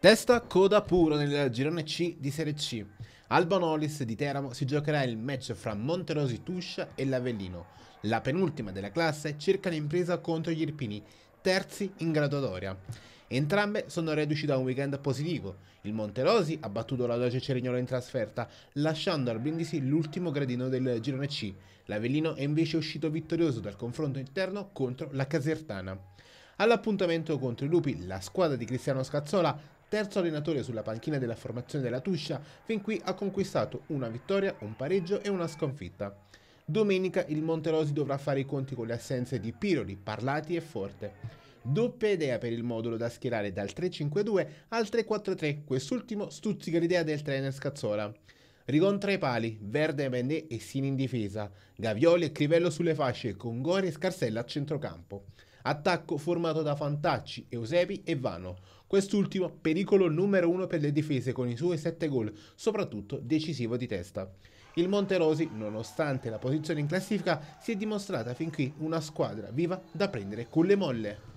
Testa coda puro nel girone C di Serie C. Albanolis di Teramo si giocherà il match fra Monterosi Tuscia e l'Avellino, la penultima della classe cerca l'impresa contro gli Irpini, terzi in graduatoria. Entrambe sono reduci da un weekend positivo. Il Monterosi ha battuto la Doce Cerignolo in trasferta, lasciando al Brindisi l'ultimo gradino del girone C. L'Avellino è invece uscito vittorioso dal confronto interno contro la Casertana. All'appuntamento contro i Lupi, la squadra di Cristiano Scazzola terzo allenatore sulla panchina della formazione della Tuscia, fin qui ha conquistato una vittoria, un pareggio e una sconfitta. Domenica il Monterosi dovrà fare i conti con le assenze di Piroli, Parlati e Forte. Doppia idea per il modulo da schierare dal 3-5-2 al 3-4-3, quest'ultimo stuzzica l'idea del trainer Scazzola. Rigon tra i pali, Verde e Bendè e Sin in difesa, Gavioli e Crivello sulle fasce con Gori e Scarsella a centrocampo. Attacco formato da Fantacci, Eusebi e Vano. Quest'ultimo pericolo numero uno per le difese con i suoi 7 gol, soprattutto decisivo di testa. Il Monterosi, nonostante la posizione in classifica, si è dimostrata fin qui una squadra viva da prendere con le molle.